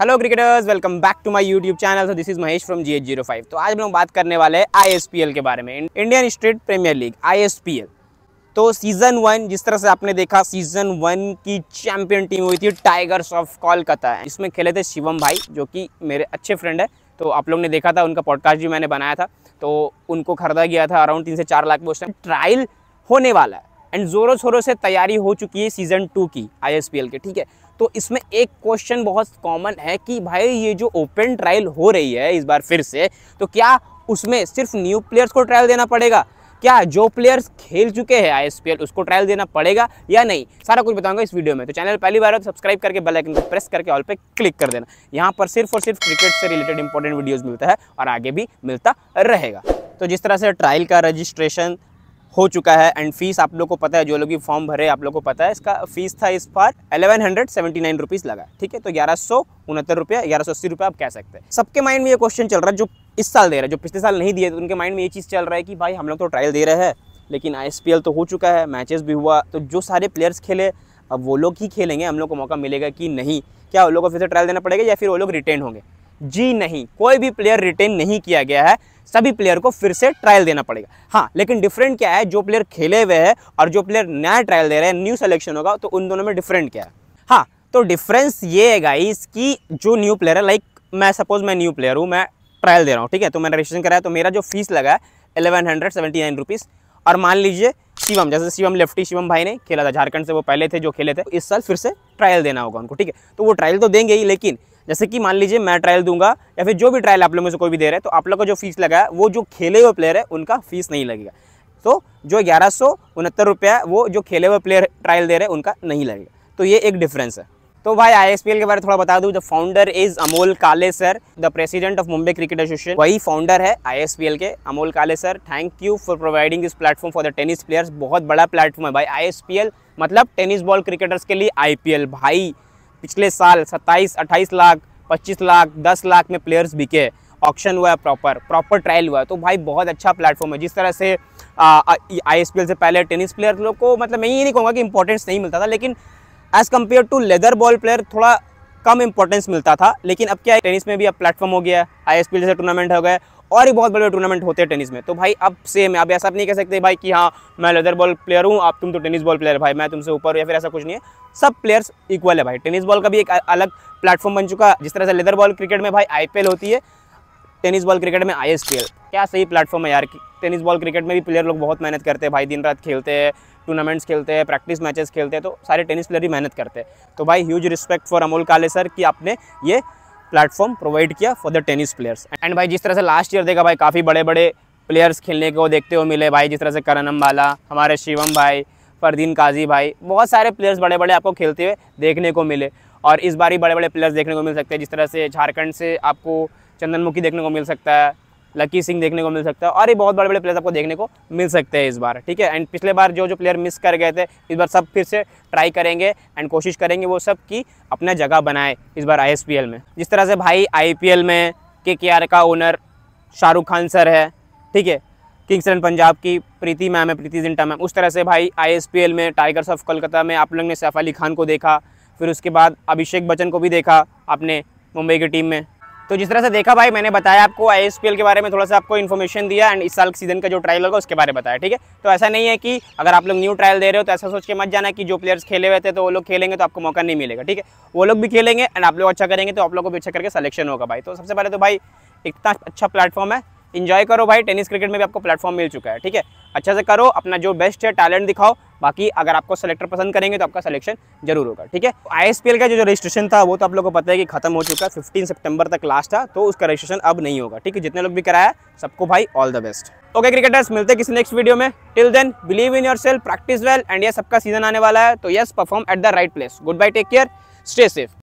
hello cricketers welcome back to my YouTube channel this is Mahesh from G H zero five तो आज हम लोग बात करने वाले हैं आईएसपीएल के बारे में Indian state premier league ISPL तो सीज़न वन जिस तरह से आपने देखा सीज़न वन की चैंपियन टीम हुई थी टाइगर्स ऑफ कोलकाता है इसमें खेले थे शिवम भाई जो कि मेरे अच्छे फ्रेंड है तो आप लोग ने देखा था उनका पॉडकास्ट भी मैंने बनाया था तो उनको खरीदा गया था अराउंड तीन से चार लाख में ट्रायल होने वाला है एंड ज़ोरों शोरों से तैयारी हो चुकी है सीज़न टू की आई के ठीक है तो इसमें एक क्वेश्चन बहुत कॉमन है कि भाई ये जो ओपन ट्रायल हो रही है इस बार फिर से तो क्या उसमें सिर्फ न्यू प्लेयर्स को ट्रायल देना पड़ेगा क्या जो प्लेयर्स खेल चुके हैं आईएसपीएल उसको ट्रायल देना पड़ेगा या नहीं सारा कुछ बताऊंगा इस वीडियो में तो चैनल पहली बार हो तो सब्सक्राइब करके बेल आइकन को प्रेस करके ऑल पे क्लिक कर देना यहाँ पर सिर्फ और सिर्फ क्रिकेट से रिलेटेड इंपॉर्टेंट वीडियोस मिलता है और आगे भी मिलता रहेगा तो जिस तरह से ट्रायल का रजिस्ट्रेशन हो चुका है एंड फीस आप लोग को पता है जो लोग फॉर्म भरे आप लोग को पता है इसका फीस था इस बार eleven hundred seventy nine rupees लगा ठीक है तो ग्यारह सौ उनहत्तर रुपया ग्यारह सौ अस्सी रुपया आप कह सकते हैं सबके माइंड में ये क्वेश्चन चल रहा है जो इस साल दे रहा है जो पिछले साल नहीं दिए तो उनके माइंड में ये चीज़ चल रहा है कि भाई हम लोग तो ट्रायल दे रहे हैं लेकिन आई तो हो चुका है मैचेस भी हुआ तो जो सारे प्लेयर्स खेले अब वो लोग ही खेलेंगे हम लोग को मौका मिलेगा कि नहीं क्या वो लोग को फिर से ट्रायल देना पड़ेगा या फिर वो लोग रिटेन होंगे जी नहीं कोई भी प्लेयर रिटेन नहीं किया गया है सभी प्लेयर को फिर से ट्रायल देना पड़ेगा हाँ लेकिन डिफरेंट क्या है जो प्लेयर खेले हुए हैं और जो प्लेयर नया ट्रायल दे रहे हैं न्यू सिलेक्शन होगा तो उन दोनों में डिफरेंट क्या है हाँ तो डिफरेंस ये है गाइस कि जो न्यू प्लेयर है लाइक मैं सपोज मैं न्यू प्लेयर हूँ मैं ट्रायल दे रहा हूँ ठीक है तो मैंने रजिस्ट्रेशन कराया तो मेरा जो फीस लगा है eleven hundred seventy nine rupees और मान लीजिए शिवम जैसे शिवम लेफ्टी शिवम भाई ने खेला था झारखंड से वो पहले थे जो खेले थे इस साल फिर से ट्रायल देना होगा उनको ठीक है तो वो ट्रायल तो देंगे ही लेकिन जैसे कि मान लीजिए मैं ट्रायल दूंगा या फिर जो भी ट्रायल आप लोगों से कोई भी दे रहे हैं तो आप लोग का जो फीस लगा है वो जो खेले हुए प्लेयर है उनका फीस नहीं लगेगा तो जो ग्यारह सौ उनहत्तर रुपया है वो जो खेले हुए प्लेयर ट्रायल दे रहे हैं उनका नहीं लगेगा तो ये एक डिफरेंस है तो भाई आई के बारे में थोड़ा बता दूं the founder is Amol Kale sir the president of Mumbai cricket association वही फाउंडर है आई के Amol Kale sir thank you for providing this platform for the tennis players बहुत बड़ा प्लेटफॉर्म है भाई आई मतलब टेनिस बॉल क्रिकेटर्स के लिए आई भाई पिछले साल 27, 28 लाख 25 लाख 10 लाख में प्लेयर्स बिके ऑक्शन हुआ है प्रॉपर प्रॉपर ट्रायल हुआ है तो भाई बहुत अच्छा प्लेटफॉर्म है जिस तरह से आई से पहले टेनिस प्लेयर लोग को मतलब मैं ये नहीं कहूँगा कि इंपॉर्टेंस नहीं मिलता था लेकिन as compare to leather ball player थोड़ा कम इंपॉर्टेंस मिलता था लेकिन अब क्या है टेनिस में भी अब प्लेटफॉर्म हो गया है आई जैसे टूर्नामेंट हो गए और भी बहुत बड़े टूर्नामेंट होते हैं टेनिस में तो भाई अब सेम है अब ऐसा आप नहीं कह सकते भाई कि हाँ मैं लेदर बॉल प्लेयर हूँ आप तुम तो टेनिस बॉल प्लेयर भाई मैं तुमसे ऊपर या फिर ऐसा कुछ नहीं है सब प्लेयर्स इक्वल है भाई टेनिस बॉल का भी एक अलग प्लेटफॉर्म बन चुका है जिस तरह से लेदर बॉल क्रिकेट में भाई आई होती है टेनिस बॉल क्रिकेट में आई क्या सही प्लेटफॉर्म है यार टेनिस बॉल क्रिकेट में भी प्लेयर लोग बहुत मेहनत करते हैं भाई दिन रात खेलते हैं टूर्नामेंट्स खेलते हैं प्रैक्टिस मैचेस खेलते हैं तो सारे टेनिस प्लेयर भी मेहनत करते हैं तो भाई huge respect for Amol Kale sir कि आपने ये प्लेटफॉर्म प्रोवाइड किया for the tennis players and भाई जिस तरह से लास्ट ईयर देखा भाई काफ़ी बड़े बड़े प्लेयर्स खेलने को देखते हुए मिले भाई जिस तरह से करण अम्बाला हमारे शिवम भाई फरदीन काजी भाई बहुत सारे प्लेयर्स बड़े बड़े आपको खेलते हुए देखने को मिले और इस बार ही बड़े बड़े प्लेयर्स देखने को मिल सकते हैं जिस तरह से झारखंड से आपको चंदनमुखी देखने को मिल सकता है लकी सिंह देखने को मिल सकता है और ये बहुत बड़े बड़े प्लेयर आपको देखने को मिल सकते हैं इस बार ठीक है एंड पिछले बार जो जो प्लेयर मिस कर गए थे इस बार सब फिर से ट्राई करेंगे एंड कोशिश करेंगे वो सब की अपना जगह बनाए इस बार आई में जिस तरह से भाई आई में के का ओनर शाहरुख खान सर है ठीक है किंग्स इलेवन पंजाब की प्रीति मैम है प्रीति जिंटा मैम उस तरह से भाई आई में टाइगर्स ऑफ कलकत्ता में आप लोग ने सैफ अली खान को देखा फिर उसके बाद अभिषेक बच्चन को भी देखा आपने मुंबई की टीम में तो जिस तरह से देखा भाई मैंने बताया आपको आई के बारे में थोड़ा सा आपको इन्फॉर्मेशन दिया एंड इस साल सीजन का जो ट्रायल होगा उसके बारे में बताया ठीक है तो ऐसा नहीं है कि अगर आप लोग न्यू ट्रायल दे रहे हो तो ऐसा सोच के मत जाना कि जो प्लेयर्स खेले हुए थे तो वो लोग खेलेंगे तो आपको मौका नहीं मिलेगा ठीक है वो लोग भी खेलेंगे एंड आप लोग अच्छा करेंगे तो आप लोगों को भी अच्छा करके सलेक्शन होगा भाई तो सबसे पहले तो भाई इतना अच्छा प्लेटफॉर्म है इन्जॉय करो भाई टेनिस क्रिकेट में भी आपको प्लेटफॉर्म मिल चुका है ठीक है अच्छा से करो अपना जो बेस्ट है टैलेंट दिखाओ बाकी अगर आपको सेलेक्टर पसंद करेंगे तो आपका सिलेक्शन जरूर होगा ठीक है आई का जो रजिस्ट्रेशन था वो तो आप लोग को पता है कि खत्म हो चुका है फिफ्टीन सेप्टेम्बर तक लास्ट था तो उसका रजिस्ट्रेशन अब नहीं होगा ठीक है जितने लोग भी कराया सबको भाई all the best okay cricketers मिलते हैं किसी नेक्स्ट वीडियो में till then believe in yourself practice well and ये सबका सीजन आने वाला है तो yes perform at the right place goodbye take care stay safe